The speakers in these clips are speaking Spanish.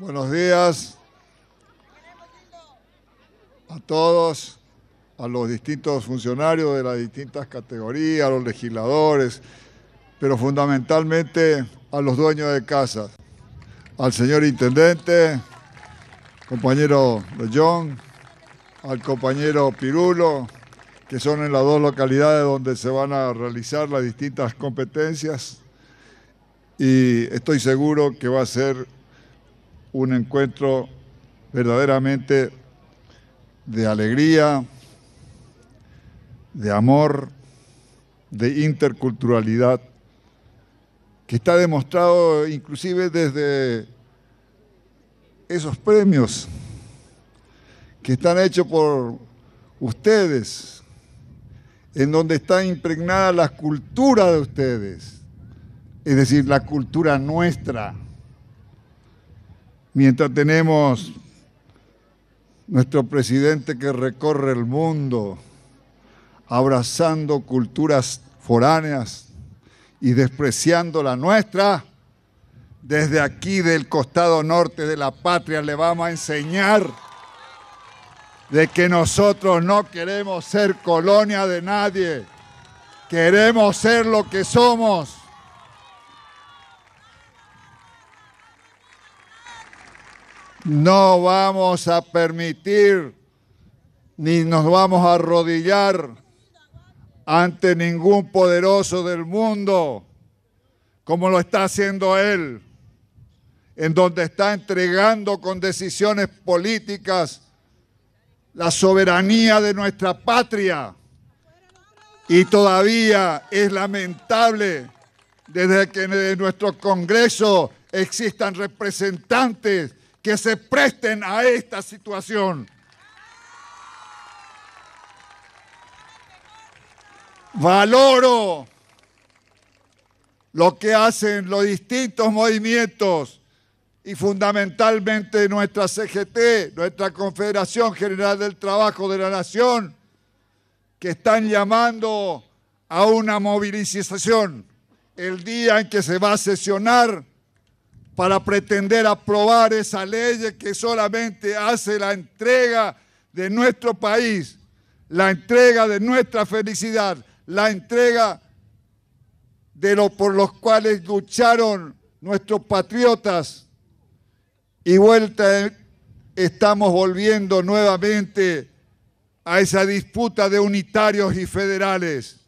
Buenos días a todos, a los distintos funcionarios de las distintas categorías, a los legisladores, pero fundamentalmente a los dueños de casa, al señor intendente, compañero León, al compañero Pirulo, que son en las dos localidades donde se van a realizar las distintas competencias y estoy seguro que va a ser un encuentro verdaderamente de alegría, de amor, de interculturalidad, que está demostrado inclusive desde esos premios que están hechos por ustedes, en donde está impregnada la cultura de ustedes, es decir, la cultura nuestra. Mientras tenemos nuestro presidente que recorre el mundo abrazando culturas foráneas y despreciando la nuestra, desde aquí del costado norte de la patria le vamos a enseñar de que nosotros no queremos ser colonia de nadie, queremos ser lo que somos. No vamos a permitir ni nos vamos a arrodillar ante ningún poderoso del mundo como lo está haciendo él, en donde está entregando con decisiones políticas la soberanía de nuestra patria. Y todavía es lamentable desde que en nuestro Congreso existan representantes que se presten a esta situación. Valoro lo que hacen los distintos movimientos y fundamentalmente nuestra CGT, nuestra Confederación General del Trabajo de la Nación, que están llamando a una movilización el día en que se va a sesionar para pretender aprobar esa ley que solamente hace la entrega de nuestro país, la entrega de nuestra felicidad, la entrega de lo por los cuales lucharon nuestros patriotas y vuelta estamos volviendo nuevamente a esa disputa de unitarios y federales.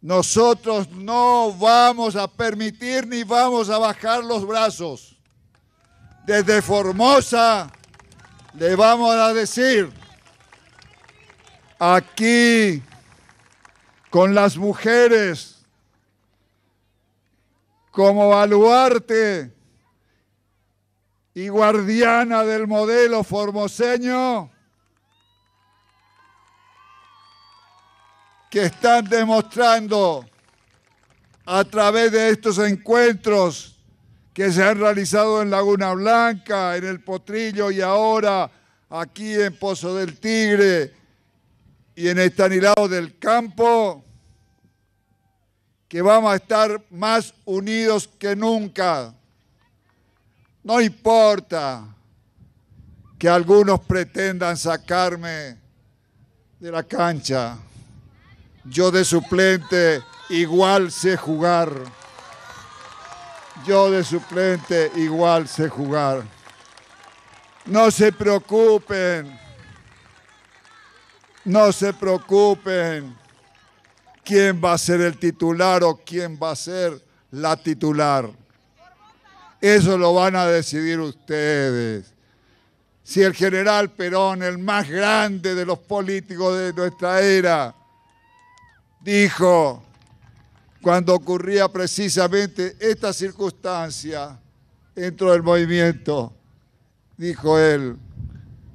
Nosotros no vamos a permitir ni vamos a bajar los brazos. Desde Formosa le vamos a decir, aquí con las mujeres como baluarte y guardiana del modelo formoseño, que están demostrando a través de estos encuentros que se han realizado en Laguna Blanca, en El Potrillo y ahora aquí en Pozo del Tigre y en Estanilado del Campo, que vamos a estar más unidos que nunca. No importa que algunos pretendan sacarme de la cancha. Yo de suplente igual sé jugar. Yo de suplente igual sé jugar. No se preocupen. No se preocupen quién va a ser el titular o quién va a ser la titular. Eso lo van a decidir ustedes. Si el general Perón, el más grande de los políticos de nuestra era, dijo, cuando ocurría precisamente esta circunstancia dentro del movimiento, dijo él,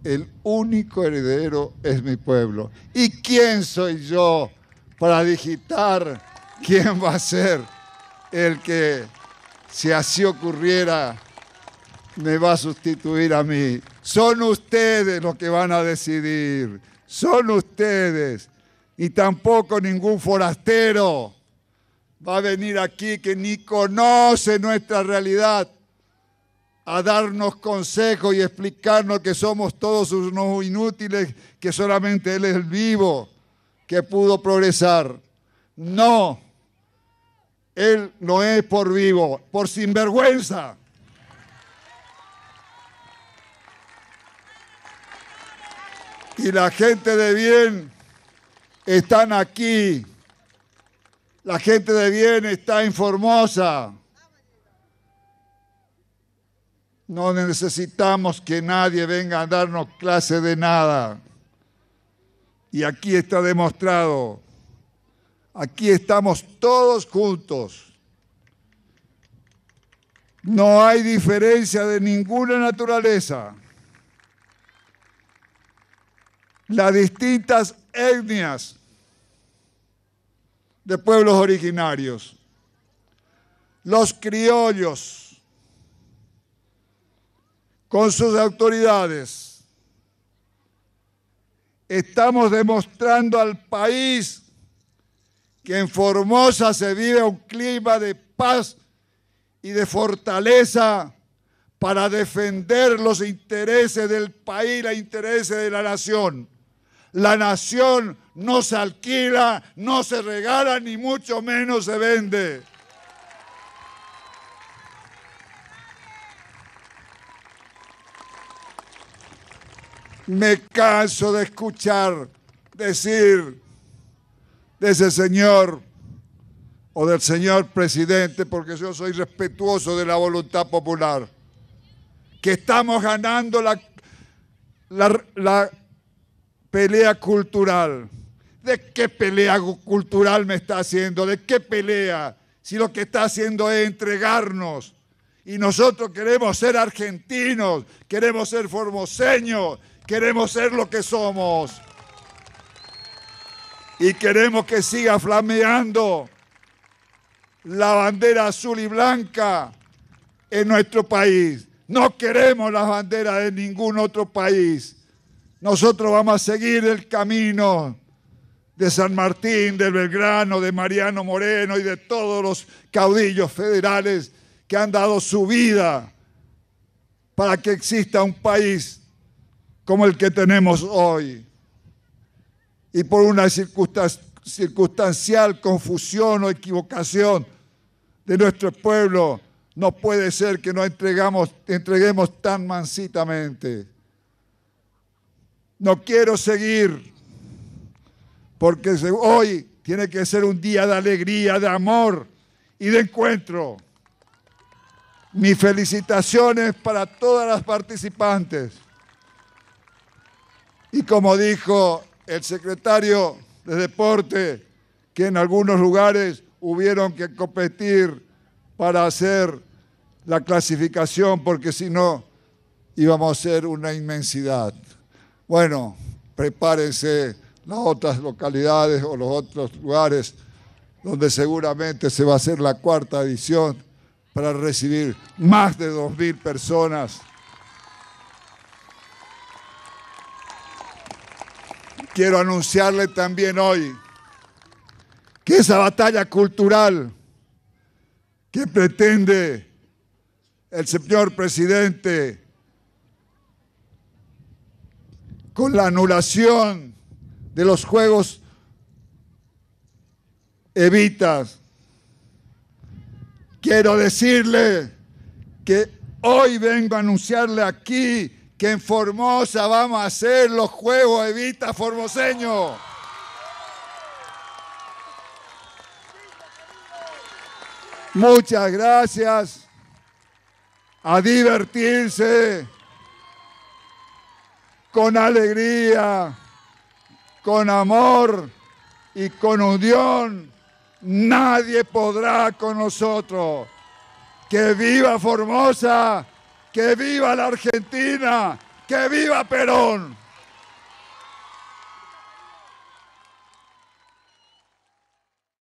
el único heredero es mi pueblo. ¿Y quién soy yo para digitar quién va a ser el que, si así ocurriera, me va a sustituir a mí? Son ustedes los que van a decidir, son ustedes y tampoco ningún forastero va a venir aquí que ni conoce nuestra realidad a darnos consejos y explicarnos que somos todos unos inútiles, que solamente Él es el vivo que pudo progresar. No, Él no es por vivo, por sinvergüenza. Y la gente de bien están aquí. La gente de bien está informosa. No necesitamos que nadie venga a darnos clase de nada. Y aquí está demostrado. Aquí estamos todos juntos. No hay diferencia de ninguna naturaleza las distintas etnias de pueblos originarios, los criollos, con sus autoridades. Estamos demostrando al país que en Formosa se vive un clima de paz y de fortaleza para defender los intereses del país, los intereses de la nación. La nación no se alquila, no se regala, ni mucho menos se vende. Me canso de escuchar decir de ese señor o del señor presidente, porque yo soy respetuoso de la voluntad popular, que estamos ganando la, la, la Pelea cultural. ¿De qué pelea cultural me está haciendo? ¿De qué pelea? Si lo que está haciendo es entregarnos. Y nosotros queremos ser argentinos, queremos ser formoseños, queremos ser lo que somos. Y queremos que siga flameando la bandera azul y blanca en nuestro país. No queremos las banderas de ningún otro país. Nosotros vamos a seguir el camino de San Martín, de Belgrano, de Mariano Moreno y de todos los caudillos federales que han dado su vida para que exista un país como el que tenemos hoy. Y por una circunstancial confusión o equivocación de nuestro pueblo, no puede ser que nos entregamos, entreguemos tan mansitamente no quiero seguir, porque hoy tiene que ser un día de alegría, de amor y de encuentro. Mis felicitaciones para todas las participantes. Y como dijo el secretario de Deporte, que en algunos lugares hubieron que competir para hacer la clasificación, porque si no íbamos a ser una inmensidad. Bueno, prepárense las otras localidades o los otros lugares donde seguramente se va a hacer la cuarta edición para recibir más de 2.000 personas. Quiero anunciarle también hoy que esa batalla cultural que pretende el señor presidente con la anulación de los juegos evitas. Quiero decirle que hoy vengo a anunciarle aquí que en Formosa vamos a hacer los juegos evita formoseño. Muchas gracias. A divertirse con alegría, con amor y con unión, nadie podrá con nosotros. Que viva Formosa, que viva la Argentina, que viva Perón.